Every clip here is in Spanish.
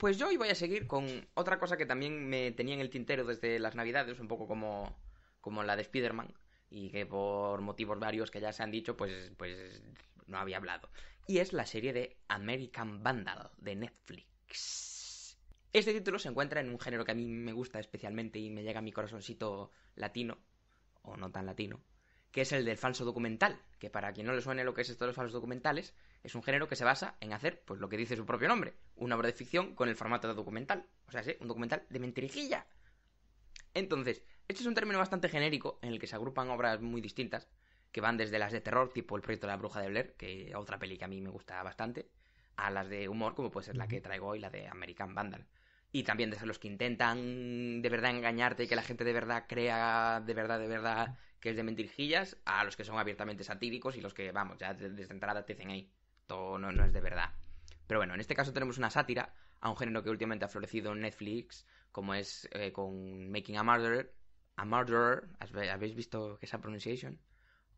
Pues yo hoy voy a seguir con otra cosa que también me tenía en el tintero desde las navidades, un poco como, como la de Spider-Man, y que por motivos varios que ya se han dicho, pues, pues no había hablado. Y es la serie de American Vandal de Netflix. Este título se encuentra en un género que a mí me gusta especialmente y me llega a mi corazoncito latino, o no tan latino, que es el del falso documental, que para quien no le suene lo que es esto de los falsos documentales, es un género que se basa en hacer, pues lo que dice su propio nombre, una obra de ficción con el formato de documental. O sea, es un documental de mentirijilla. Entonces, este es un término bastante genérico en el que se agrupan obras muy distintas, que van desde las de terror, tipo El proyecto de la bruja de Blair, que es otra peli que a mí me gusta bastante, a las de humor, como puede ser la que traigo hoy, la de American Vandal. Y también desde los que intentan de verdad engañarte y que la gente de verdad crea de verdad, de verdad que es de mentirijillas, a los que son abiertamente satíricos y los que, vamos, ya desde entrada te ahí no, es de verdad. Pero bueno, en este caso tenemos una sátira a un género que últimamente ha florecido en Netflix, como es eh, con Making a Murderer, a Murderer, ¿habéis visto esa pronunciation?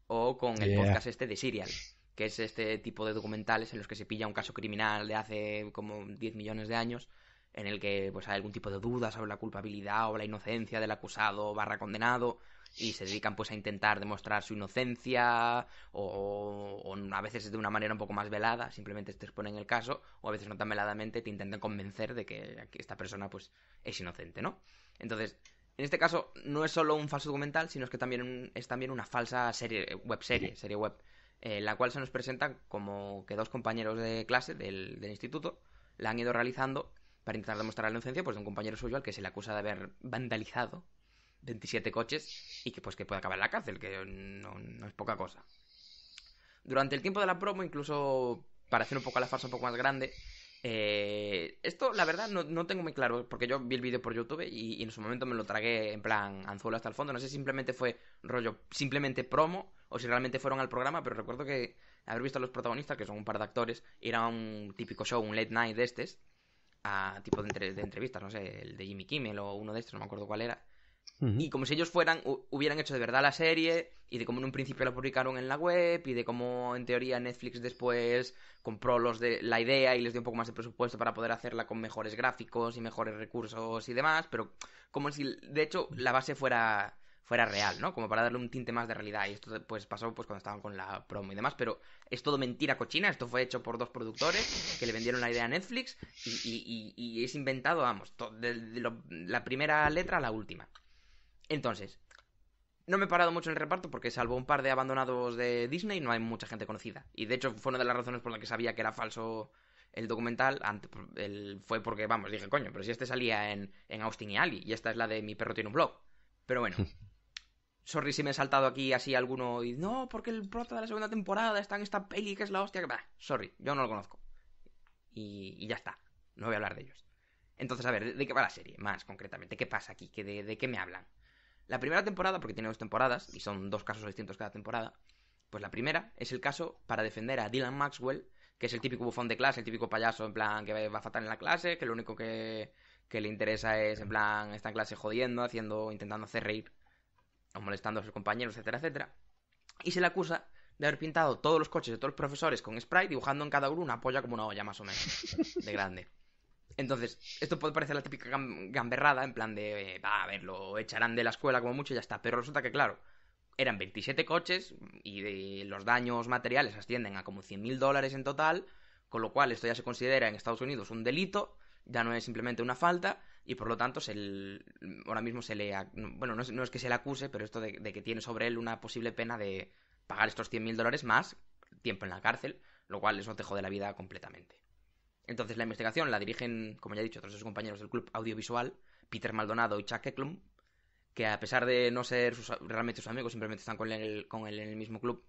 O con el podcast este de Serial, que es este tipo de documentales en los que se pilla un caso criminal de hace como 10 millones de años, en el que pues hay algún tipo de dudas sobre la culpabilidad o la inocencia del acusado barra condenado, y se dedican pues a intentar demostrar su inocencia o, a veces de una manera un poco más velada, simplemente te exponen el caso o a veces no tan veladamente te intentan convencer de que esta persona pues es inocente, ¿no? Entonces, en este caso no es solo un falso documental, sino que también es también una falsa serie eh, web serie, web, eh, la cual se nos presenta como que dos compañeros de clase del, del instituto la han ido realizando para intentar demostrar la inocencia pues, de un compañero suyo al que se le acusa de haber vandalizado 27 coches y que pues que puede acabar en la cárcel, que no, es poca cosa. Durante el tiempo de la promo, incluso para hacer un poco la farsa un poco más grande, eh, esto la verdad no, tengo muy claro, porque yo vi el vídeo por YouTube y, en su momento me lo tragué en plan anzuelo hasta el fondo, no sé si simplemente fue rollo, simplemente promo o si realmente fueron al programa, pero recuerdo que haber visto a los protagonistas, que son un par de actores, era un típico show, un late night de estos, a tipo de, de entrevistas, no sé, el de Jimmy Kimmel o uno de estos, no me acuerdo cuál era y como si ellos fueran, hubieran hecho de verdad la serie, y de cómo en un principio la publicaron en la web, y de cómo en teoría Netflix después compró los de la idea y les dio un poco más de presupuesto para poder hacerla con mejores gráficos y mejores recursos y demás, pero como si de hecho la base fuera fuera real, ¿no? Como para darle un tinte más de realidad. Y esto pues pasó pues cuando estaban con la promo y demás, pero es todo mentira cochina. Esto fue hecho por dos productores que le vendieron la idea a Netflix y, es inventado, vamos, de, la primera letra a la última. Entonces, no me he parado mucho en el reparto porque salvo un par de abandonados de Disney no hay mucha gente conocida. Y de hecho fue una de las razones por la que sabía que era falso el documental. Antes, fue porque, vamos, dije, coño, pero si este salía en, Austin y Ali y esta es la de Mi perro tiene un blog. Pero bueno. Sorry si me he saltado aquí así alguno y no, porque el prota de la segunda temporada está en esta peli que es la hostia sorry, yo no lo conozco. Y, ya está, no voy a hablar de ellos. Entonces, a ver, ¿de, qué va la serie? Más concretamente, ¿qué pasa aquí? ¿De qué me hablan? La primera temporada, porque tiene dos temporadas y son dos casos distintos cada temporada, pues la primera es el caso para defender a Dylan Maxwell, que es el típico bufón de clase, el típico payaso en plan que va a fatal en la clase, que lo único que, le interesa es en plan está en clase jodiendo, haciendo, intentando hacer reír o molestando a sus compañeros, etcétera, etcétera. Y se le acusa de haber pintado todos los coches de todos los profesores con spray, dibujando en cada uno una polla como una olla más o menos, de grande. Entonces, esto puede parecer la típica gamberrada, en plan de, eh, va a ver, lo echarán de la escuela como mucho y ya está. Pero resulta que, claro, eran 27 coches y de los daños materiales ascienden a como 100.000 dólares en total, con lo cual esto ya se considera en Estados Unidos un delito, ya no es simplemente una falta y por lo tanto ahora mismo se le... Bueno, no es, que se le acuse, pero esto de, que tiene sobre él una posible pena de pagar estos 100.000 dólares más tiempo en la cárcel, lo cual eso te jode la vida completamente. Entonces la investigación la dirigen, como ya he dicho, otros dos compañeros del club audiovisual, Peter Maldonado y Chuck Eklum, que a pesar de no ser realmente sus amigos, simplemente están con él, con en el mismo club,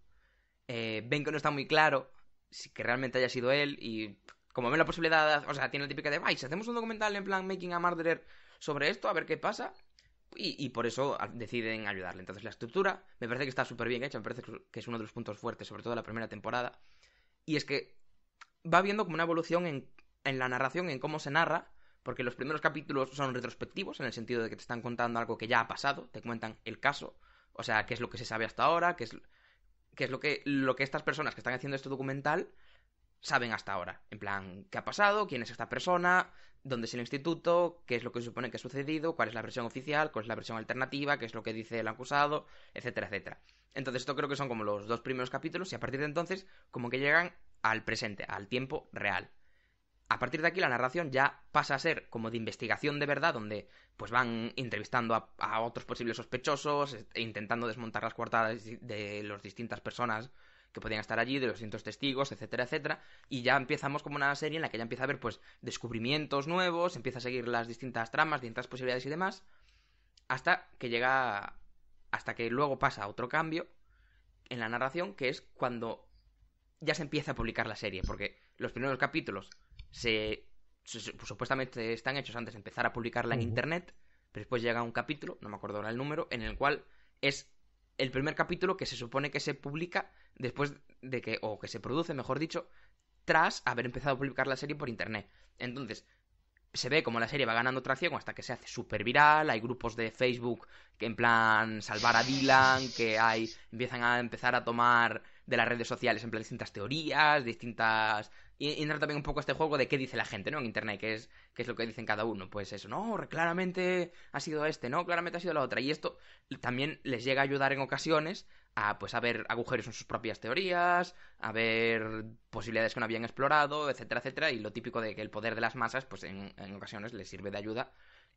eh, ven que no está muy claro si que realmente haya sido él y como ven la posibilidad, o sea, tiene la típica de, si hacemos un documental en plan Making a Murderer sobre esto, a ver qué pasa. Y, y por eso deciden ayudarle. Entonces la estructura me parece que está súper bien hecha, me parece que es uno de los puntos fuertes, sobre todo de la primera temporada. Y es que va viendo como una evolución en, en la narración, en cómo se narra, porque los primeros capítulos son retrospectivos, en el sentido de que te están contando algo que ya ha pasado, te cuentan el caso, o sea, qué es lo que se sabe hasta ahora, qué es, qué es lo, que, lo que estas personas que están haciendo este documental saben hasta ahora. En plan, ¿qué ha pasado? ¿Quién es esta persona? ¿Dónde es el instituto? ¿Qué es lo que se supone que ha sucedido? ¿Cuál es la versión oficial? ¿Cuál es la versión alternativa? ¿Qué es lo que dice el acusado? Etcétera, etcétera. Entonces, esto creo que son como los dos primeros capítulos y a partir de entonces, como que llegan al presente, al tiempo real. A partir de aquí la narración ya pasa a ser como de investigación de verdad, donde pues van entrevistando a, otros posibles sospechosos, e intentando desmontar las cuartadas de las distintas personas que podían estar allí, de los distintos testigos, etcétera, etcétera. Y ya empezamos como una serie en la que ya empieza a haber pues descubrimientos nuevos, empieza a seguir las distintas tramas, distintas posibilidades y demás, hasta que llega, hasta que luego pasa otro cambio en la narración, que es cuando ya se empieza a publicar la serie, porque los primeros capítulos se, pues, supuestamente están hechos antes de empezar a publicarla en internet, pero después llega un capítulo, no me acuerdo ahora el número, en el cual es el primer capítulo que se supone que se publica después de que, o que se produce, mejor dicho, tras haber empezado a publicar la serie por internet. Entonces, se ve como la serie va ganando tracción hasta que se hace súper viral, hay grupos de Facebook que en plan salvar a Dylan, que hay empiezan a empezar a tomar de las redes sociales, en plan distintas teorías, distintas... Y entra también un poco este juego de qué dice la gente, ¿no? En Internet, qué es, qué es lo que dicen cada uno. Pues eso, no, claramente ha sido este, no, claramente ha sido la otra. Y esto también les llega a ayudar en ocasiones a, pues, a ver agujeros en sus propias teorías, a ver posibilidades que no habían explorado, etcétera, etcétera. Y lo típico de que el poder de las masas, pues en, en ocasiones les sirve de ayuda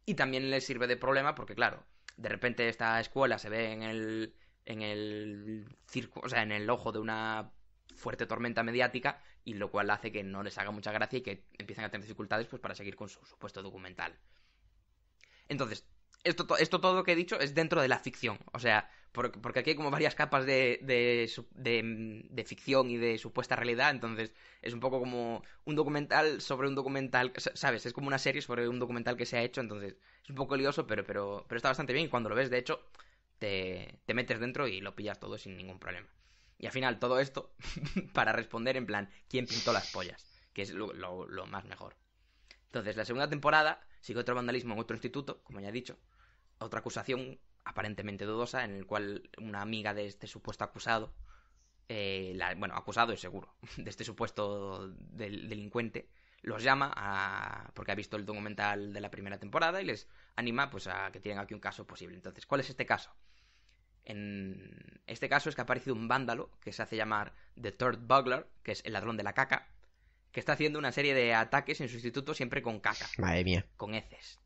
y también les sirve de problema porque, claro, de repente esta escuela se ve en el en el circo, o sea, en el ojo de una fuerte tormenta mediática y lo cual hace que no les haga mucha gracia y que empiecen a tener dificultades pues para seguir con su supuesto documental. Entonces, esto, esto todo que he dicho es dentro de la ficción, o sea, porque aquí hay como varias capas de, de, de, ficción y de supuesta realidad, entonces es un poco como un documental sobre un documental, ¿sabes? Es como una serie sobre un documental que se ha hecho, entonces es un poco lioso, pero, pero, pero está bastante bien y cuando lo ves, de hecho, te, metes dentro y lo pillas todo sin ningún problema. Y al final todo esto para responder en plan, ¿quién pintó las pollas? Que es lo, más mejor. Entonces, la segunda temporada sigue otro vandalismo en otro instituto, como ya he dicho, otra acusación aparentemente dudosa en el cual una amiga de este supuesto acusado, eh, bueno, acusado es seguro, de este supuesto del, delincuente, los llama a, porque ha visto el documental de la primera temporada y les anima pues a que tienen aquí un caso posible. Entonces, ¿cuál es este caso? En este caso es que ha aparecido un vándalo que se hace llamar The Third Bugler, que es el ladrón de la caca, que está haciendo una serie de ataques en su instituto siempre con caca. Madre mía. Con heces.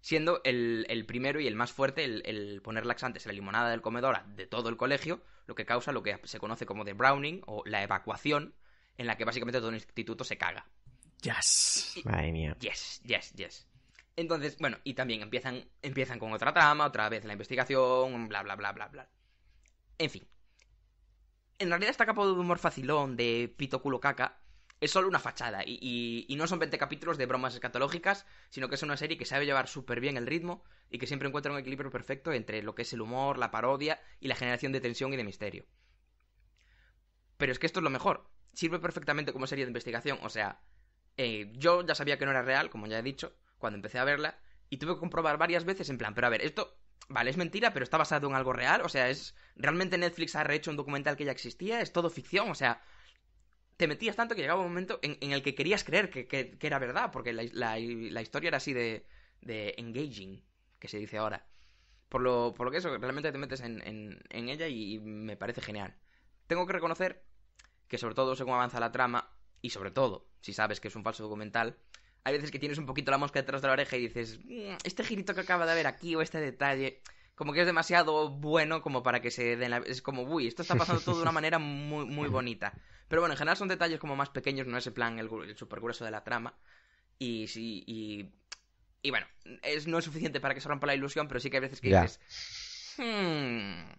Siendo el, el primero y el más fuerte el, poner laxantes en la limonada del comedor de todo el colegio, lo que causa lo que se conoce como The Browning o la evacuación, en la que básicamente todo el instituto se caga. Yes. Madre mía. Yes, yes, yes. Entonces, bueno, y también empiezan, empiezan con otra trama, otra vez la investigación, bla, bla, bla, bla, bla. En fin. En realidad esta capa de humor facilón de pito culo caca es solo una fachada y, no son 20 capítulos de bromas escatológicas, sino que es una serie que sabe llevar súper bien el ritmo y que siempre encuentra un equilibrio perfecto entre lo que es el humor, la parodia y la generación de tensión y de misterio. Pero es que esto es lo mejor. Sirve perfectamente como serie de investigación, o sea, eh, yo ya sabía que no era real, como ya he dicho, cuando empecé a verla y tuve que comprobar varias veces en plan, pero a ver, esto, vale, es mentira, pero está basado en algo real, o sea, es realmente Netflix ha rehecho un documental que ya existía, es todo ficción, o sea, te metías tanto que llegaba un momento en, el que querías creer que, era verdad, porque la, historia era así de, engaging, que se dice ahora. Por lo, por que eso, realmente te metes en, ella y me parece genial. Tengo que reconocer que sobre todo según avanza la trama, y sobre todo si sabes que es un falso documental, hay veces que tienes un poquito la mosca detrás de la oreja y dices, mm, este girito que acaba de haber aquí o este detalle, como que es demasiado bueno como para que se den la... Es como, uy, esto está pasando todo de una manera muy, muy bonita. Pero bueno, en general son detalles como más pequeños, no es el plan el, el de la trama. Y sí, y... Y bueno, es, no es suficiente para que se rompa la ilusión, pero sí que hay veces que dices... Hmm,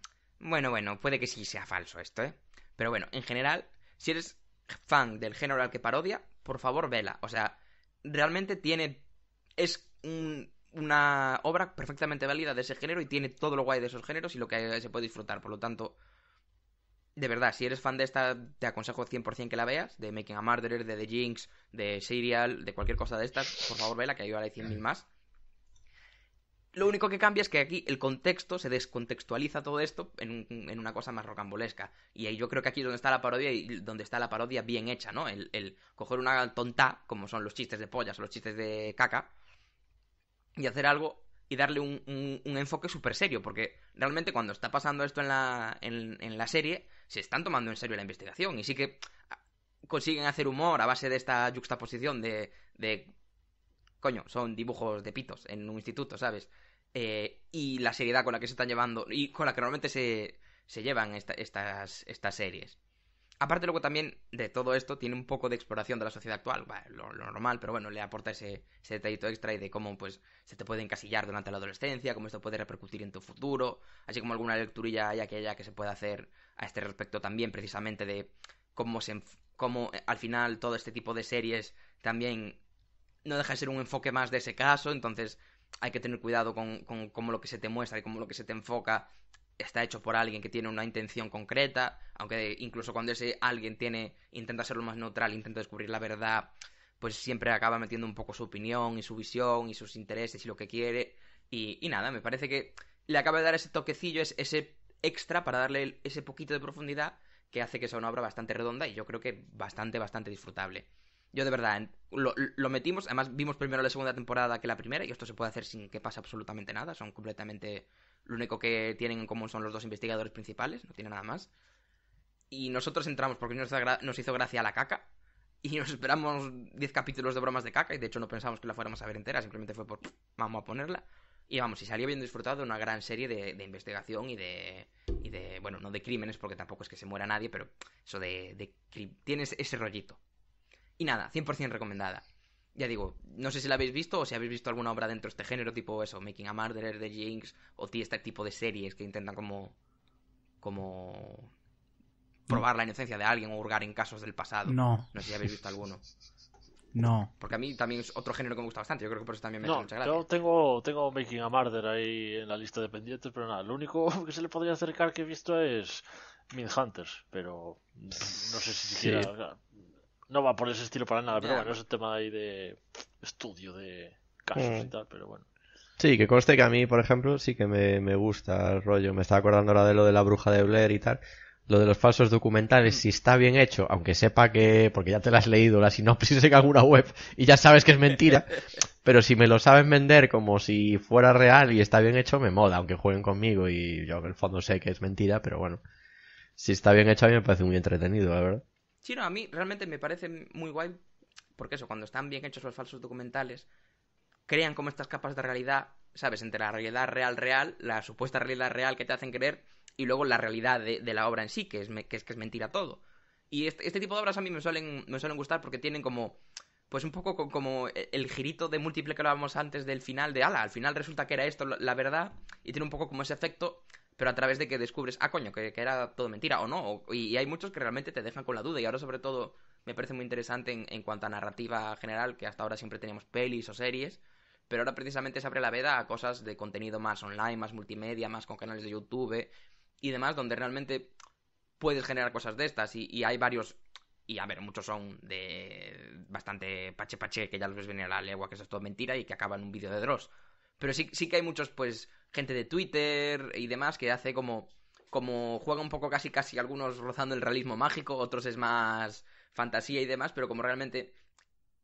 bueno, bueno, puede que sí sea falso esto, ¿eh? Pero bueno, en general, si eres fan del género al que parodia, por favor, vela. O sea, realmente tiene. Es una obra perfectamente válida de ese género y tiene todo lo guay de esos géneros y lo que se puede disfrutar. Por lo tanto, de verdad, si eres fan de esta, te aconsejo 100% que la veas. De Making a Murderer, de The Jinx, de Serial, de cualquier cosa de estas, por favor vela, que ahí vale 100.000 más. Lo único que cambia es que aquí el contexto se descontextualiza todo esto en, en una cosa más rocambolesca. Y ahí yo creo que aquí es donde está la parodia y donde está la parodia bien hecha, ¿no? El, coger una tonta, como son los chistes de pollas o los chistes de caca, y hacer algo y darle un, enfoque súper serio, porque realmente cuando está pasando esto en la, en, la serie, se están tomando en serio la investigación y sí que consiguen hacer humor a base de esta juxtaposición de, de coño, son dibujos de pitos en un instituto, ¿sabes? Eh, y la seriedad con la que se están llevando y con la que normalmente se, se llevan estas, estas series. Aparte luego también de todo esto tiene un poco de exploración de la sociedad actual, lo, normal, pero bueno, le aporta ese, detallito extra y de cómo pues se te puede encasillar durante la adolescencia, cómo esto puede repercutir en tu futuro, así como alguna lecturilla haya que haya que se pueda hacer a este respecto también precisamente de cómo se cómo eh, al final todo este tipo de series también no deja de ser un enfoque más de ese caso, entonces hay que tener cuidado con, cómo lo que se te muestra y cómo lo que se te enfoca está hecho por alguien que tiene una intención concreta, aunque incluso cuando ese alguien tiene intenta ser lo más neutral, intenta descubrir la verdad, pues siempre acaba metiendo un poco su opinión y su visión y sus intereses y lo que quiere y, y nada, me parece que le acaba de dar ese toquecillo, ese extra para darle ese poquito de profundidad que hace que sea una obra bastante redonda y yo creo que bastante, bastante disfrutable. Yo de verdad, lo, metimos, además vimos primero la segunda temporada que la primera, y esto se puede hacer sin que pase absolutamente nada, son completamente... Lo único que tienen en común son los dos investigadores principales, no tiene nada más. Y nosotros entramos porque nos, hizo gracia la caca, y nos esperamos 10 capítulos de bromas de caca, y de hecho no pensamos que la fuéramos a ver entera, simplemente fue por, vamos a ponerla. Y vamos, y salió bien disfrutado una gran serie de, investigación y de, bueno, no de crímenes, porque tampoco es que se muera nadie, pero eso de... de tienes ese rollito y nada, 100% recomendada. Ya digo, no sé si la habéis visto o si habéis visto alguna obra dentro de este género, tipo eso, Making a Murderer de Jinx, o este tipo de series que intentan como. como. probar la inocencia de alguien o hurgar en casos del pasado. No. No sé si habéis visto alguno. No. Porque a mí también es otro género que me gusta bastante. Yo creo que por eso también me no, Yo tengo, tengo Making a Murderer ahí en la lista de pendientes, pero nada. Lo único que se le podría acercar que he visto es hunters pero no sé si siquiera no va por ese estilo para nada, pero bueno, es un tema ahí de estudio de casos mm. y tal, pero bueno. Sí, que conste que a mí, por ejemplo, sí que me, gusta el rollo. Me estaba acordando ahora de lo de la bruja de Blair y tal. Lo de los falsos documentales, mm. si está bien hecho, aunque sepa que, porque ya te lo has leído la sinopsis en alguna web y ya sabes que es mentira, pero si me lo saben vender como si fuera real y está bien hecho, me mola, aunque jueguen conmigo y yo en el fondo sé que es mentira, pero bueno, si está bien hecho a mí me parece muy entretenido, la verdad. Sí, a mí realmente me parece muy guay, porque eso, cuando están bien hechos los falsos documentales, crean como estas capas de realidad, ¿sabes? Entre la realidad real, real, la supuesta realidad real que te hacen creer, y luego la realidad de, la obra en sí, que es, que, es, que es mentira todo. Y este, este, tipo de obras a mí me suelen, me suelen gustar porque tienen como pues un poco como el girito de múltiple que hablábamos antes del final, de ala, al final resulta que era esto la verdad, y tiene un poco como ese efecto pero a través de que descubres, ah, coño, que, era todo mentira o no. y, hay muchos que realmente te dejan con la duda. Y ahora, sobre todo, me parece muy interesante en, cuanto a narrativa general, que hasta ahora siempre teníamos pelis o series. Pero ahora precisamente se abre la veda a cosas de contenido más online, más multimedia, más con canales de YouTube y demás, donde realmente puedes generar cosas de estas. Y, hay varios. Y a ver, muchos son de bastante pache pache, que ya los ves venir a la lengua que eso es todo mentira y que acaban en un vídeo de Dross. Pero sí, sí que hay muchos, pues, gente de Twitter y demás que hace como como juega un poco casi casi algunos rozando el realismo mágico, otros es más fantasía y demás, pero como realmente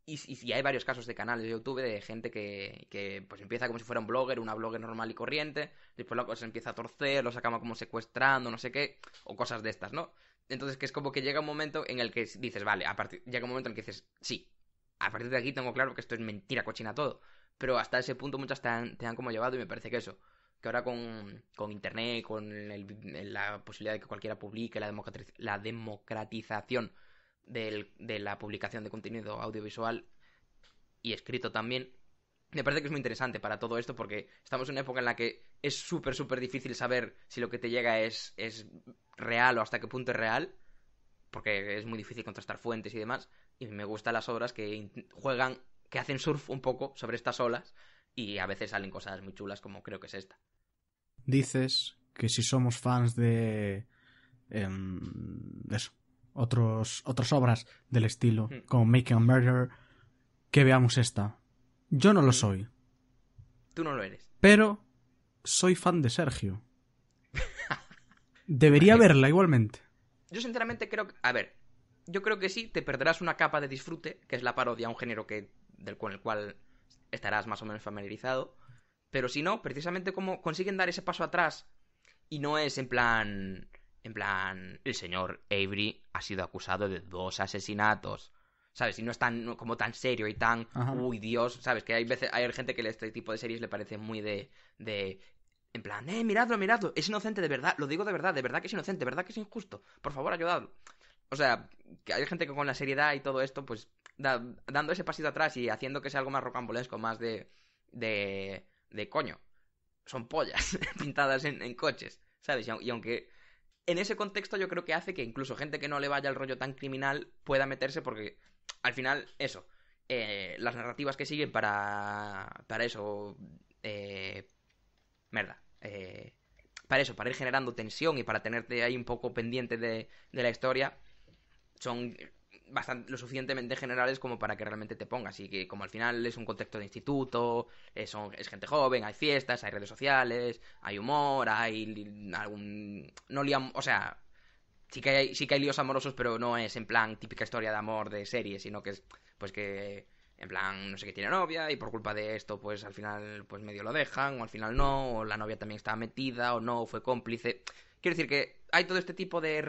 y, y, hay varios casos de canales de YouTube de gente que, pues empieza como si fuera un blogger, una blogger normal y corriente, después la cosa empieza a torcer, lo acaba como secuestrando, no sé qué, o cosas de estas, ¿no? Entonces que es como que llega un momento en el que dices, vale, a partir, llega un momento en el que dices, sí, a partir de aquí tengo claro que esto es mentira cochina todo, pero hasta ese punto muchas te han como llevado y me parece que eso, que ahora con, Internet, con la posibilidad de que cualquiera publique, la, la democratización de la publicación de contenido audiovisual y escrito también, me parece que es muy interesante para todo esto porque estamos en una época en la que es súper, súper difícil saber si lo que te llega es, es real o hasta qué punto es real, porque es muy difícil contrastar fuentes y demás, y me gustan las obras que juegan, que hacen surf un poco sobre estas olas y a veces salen cosas muy chulas como creo que es esta dices que si somos fans em, de, eso, otros, otras obras del estilo, hmm. como Making a Murder, que veamos esta. Yo no lo hmm. soy. Tú no lo eres. Pero soy fan de Sergio. Debería verla igualmente. Yo sinceramente creo que... A ver, yo creo que sí, te perderás una capa de disfrute, que es la parodia, un género que del el cual estarás más o menos familiarizado. Pero si no, precisamente como consiguen dar ese paso atrás y no es en plan. En plan, el señor Avery ha sido acusado de dos asesinatos. ¿Sabes? Y no es tan, como tan serio y tan, uy, Dios, ¿sabes? Que hay veces, hay gente que este tipo de series le parece muy de, de, en plan, eh, miradlo, miradlo, es inocente de verdad, lo digo de verdad, de verdad que es inocente, de verdad que es injusto, por favor, ayudad. O sea, que hay gente que con la seriedad y todo esto, pues, dando ese pasito atrás y haciendo que sea algo más rocambolesco, más de, de, de coño, son pollas pintadas en, coches, ¿sabes? Y, aunque en ese contexto yo creo que hace que incluso gente que no le vaya al rollo tan criminal pueda meterse porque al final eso, eh, las narrativas que siguen para, para eso, eh, merda, eh, para eso, para ir generando tensión y para tenerte ahí un poco pendiente de, de la historia, son bastante, lo suficientemente generales como para que realmente te pongas. Y que como al final es un contexto de instituto, es, eh, es gente joven, hay fiestas, hay redes sociales, hay humor, hay algún... No liam, o sea, sí que, hay, sí que hay líos amorosos, pero no es en plan típica historia de amor de serie, sino que es pues que... En plan, no sé qué tiene novia y por culpa de esto, pues al final, pues medio lo dejan, o al final no, o la novia también está metida, o no, o fue cómplice. Quiero decir que hay todo este tipo de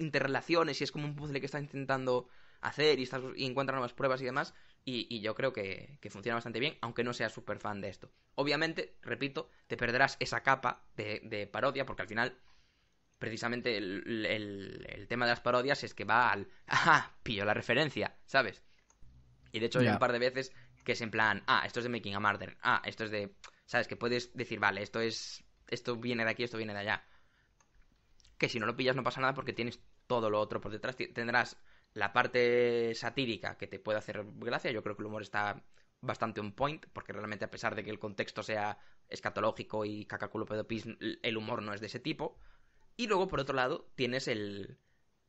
interrelaciones y es como un puzzle que está intentando hacer y, estás, y encuentra nuevas pruebas y demás. Y, yo creo que, funciona bastante bien, aunque no seas súper fan de esto. Obviamente, repito, te perderás esa capa de, parodia, porque al final, precisamente, el, tema de las parodias es que va al. ¡Ajá! ¡ah! Pillo la referencia, ¿sabes? Y de hecho, hay un par de veces que es en plan, ah, esto es de Making a Murder, ah, esto es de. ¿Sabes? Que puedes decir, vale, esto es. Esto viene de aquí, esto viene de allá. Que si no lo pillas no pasa nada porque tienes todo lo otro por detrás. Tendrás la parte satírica que te puede hacer gracia, yo creo que el humor está bastante on point, porque realmente a pesar de que el contexto sea escatológico y pedopis, el humor no es de ese tipo. Y luego, por otro lado, tienes el,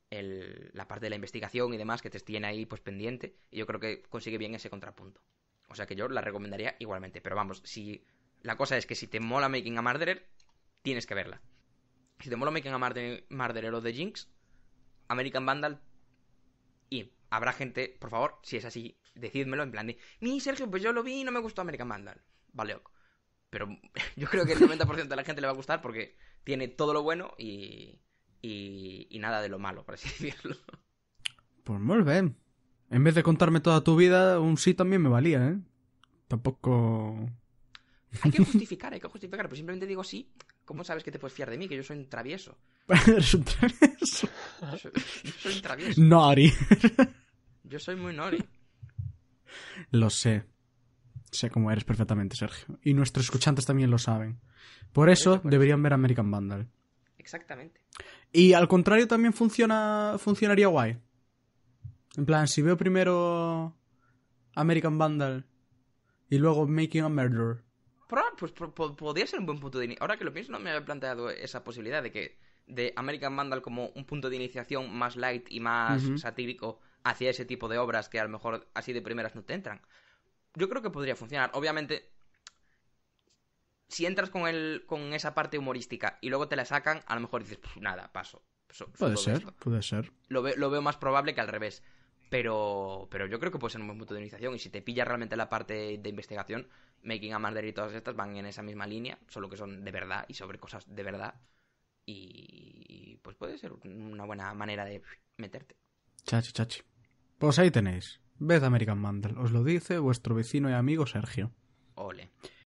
el, la parte de la investigación y demás que te tiene ahí pues pendiente, y yo creo que consigue bien ese contrapunto. O sea que yo la recomendaría igualmente, pero vamos, si la cosa es que si te mola Making a Murderer, tienes que verla. Si te mola Making a Murderer, Murderer o The Jinx, American Vandal y habrá gente, por favor, si es así, decídmelo en plan de, mi Sergio, pues yo lo vi y no me gustó American Mandal. Vale, ok. Pero yo creo que el 90% de la gente le va a gustar porque tiene todo lo bueno y, y, y nada de lo malo, por así decirlo. Pues muy bien. En vez de contarme toda tu vida, un sí también me valía, ¿eh? Tampoco... Hay que justificar, hay que justificar, pero simplemente digo sí ¿Cómo sabes que te puedes fiar de mí? Que yo soy un travieso. Eres un travieso. Yo, soy un travieso. Nori. yo soy muy Nori. Lo sé. Sé cómo eres perfectamente, Sergio. Y nuestros escuchantes también lo saben. Por eso, deberían ver American Vandal. Exactamente. Y al contrario también funciona, funcionaría guay. En plan, si veo primero American Vandal y luego Making a Murderer pues, podría ser un buen punto de inicio. Ahora que lo pienso, no me había planteado esa posibilidad de que de American Vandal como un punto de iniciación más light y más satírico hacia ese tipo de obras que a lo mejor así de primeras no te entran. Yo creo que podría funcionar. Obviamente, si entras con, con esa parte humorística y luego te la sacan, a lo mejor dices, pues nada, paso. puede ser, puede ser. Lo, veo más probable que al revés. Pero, pero yo creo que puede ser un buen punto de iniciación. Y si te pilla realmente la parte de investigación, Making a Murder y todas estas van en esa misma línea, solo que son de verdad y sobre cosas de verdad. Y pues puede ser una buena manera de meterte. Chachi, chachi. Pues ahí tenéis. Ved American Mandel, os lo dice vuestro vecino y amigo Sergio. Ole.